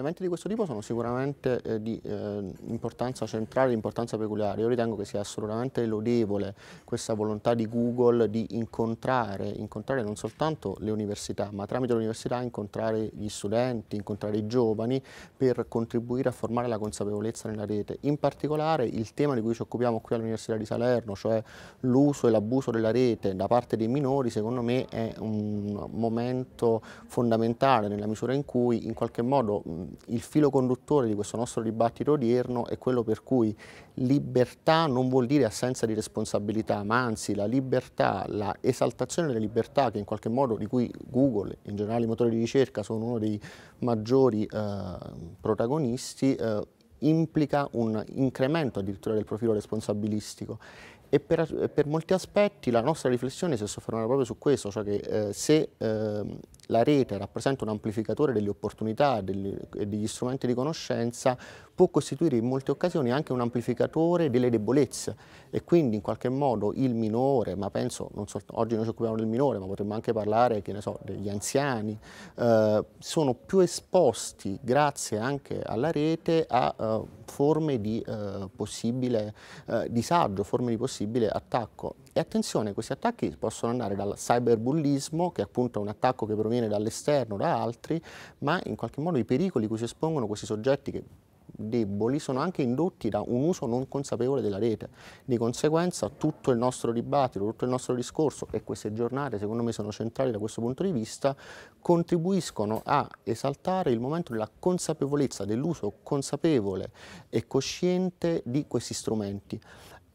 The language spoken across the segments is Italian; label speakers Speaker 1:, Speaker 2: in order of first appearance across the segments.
Speaker 1: Eventi di questo tipo sono sicuramente eh, di eh, importanza centrale, di importanza peculiare. Io ritengo che sia assolutamente lodevole questa volontà di Google di incontrare, incontrare non soltanto le università, ma tramite l'università incontrare gli studenti, incontrare i giovani per contribuire a formare la consapevolezza nella rete. In particolare il tema di cui ci occupiamo qui all'Università di Salerno, cioè l'uso e l'abuso della rete da parte dei minori, secondo me è un momento fondamentale nella misura in cui in qualche modo il filo conduttore di questo nostro dibattito odierno è quello per cui libertà non vuol dire assenza di responsabilità, ma anzi la libertà, la esaltazione delle libertà che in qualche modo di cui Google e in generale i motori di ricerca sono uno dei maggiori eh, protagonisti, eh, implica un incremento addirittura del profilo responsabilistico e per, per, molti aspetti la nostra riflessione si è soffermata proprio su questo, cioè che eh, se eh, la rete rappresenta un amplificatore delle opportunità e degli strumenti di conoscenza, può costituire in molte occasioni anche un amplificatore delle debolezze e quindi in qualche modo il minore, ma penso, so, oggi noi ci occupiamo del minore, ma potremmo anche parlare so, degli anziani, eh, sono più esposti grazie anche alla rete a eh, forme di eh, possibile eh, disagio, forme di possibile attacco. E attenzione, questi attacchi possono andare dal cyberbullismo, che è appunto un attacco che proviene dall'esterno, da altri, ma in qualche modo i pericoli cui si espongono questi soggetti che deboli sono anche indotti da un uso non consapevole della rete. Di conseguenza tutto il nostro dibattito, tutto il nostro discorso, e queste giornate secondo me sono centrali da questo punto di vista, contribuiscono a esaltare il momento della consapevolezza, dell'uso consapevole e cosciente di questi strumenti.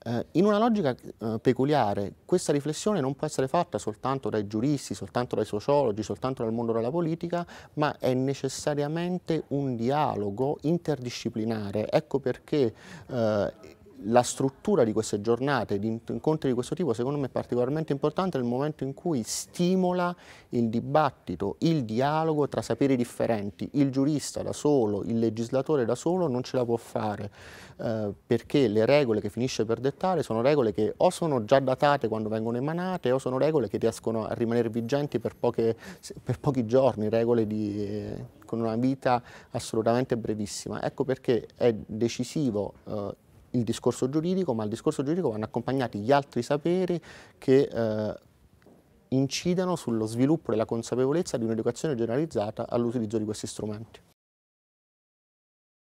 Speaker 1: Eh, in una logica eh, peculiare, questa riflessione non può essere fatta soltanto dai giuristi, soltanto dai sociologi, soltanto dal mondo della politica, ma è necessariamente un dialogo interdisciplinare. Ecco perché eh, la struttura di queste giornate, di incontri di questo tipo, secondo me è particolarmente importante nel momento in cui stimola il dibattito, il dialogo tra saperi differenti. Il giurista da solo, il legislatore da solo non ce la può fare, eh, perché le regole che finisce per dettare sono regole che o sono già datate quando vengono emanate o sono regole che riescono a rimanere vigenti per, poche, per pochi giorni, regole di, eh, con una vita assolutamente brevissima. Ecco perché è decisivo eh, il discorso giuridico, ma al discorso giuridico vanno accompagnati gli altri saperi che eh, incidano sullo sviluppo e la consapevolezza di un'educazione generalizzata all'utilizzo di questi strumenti.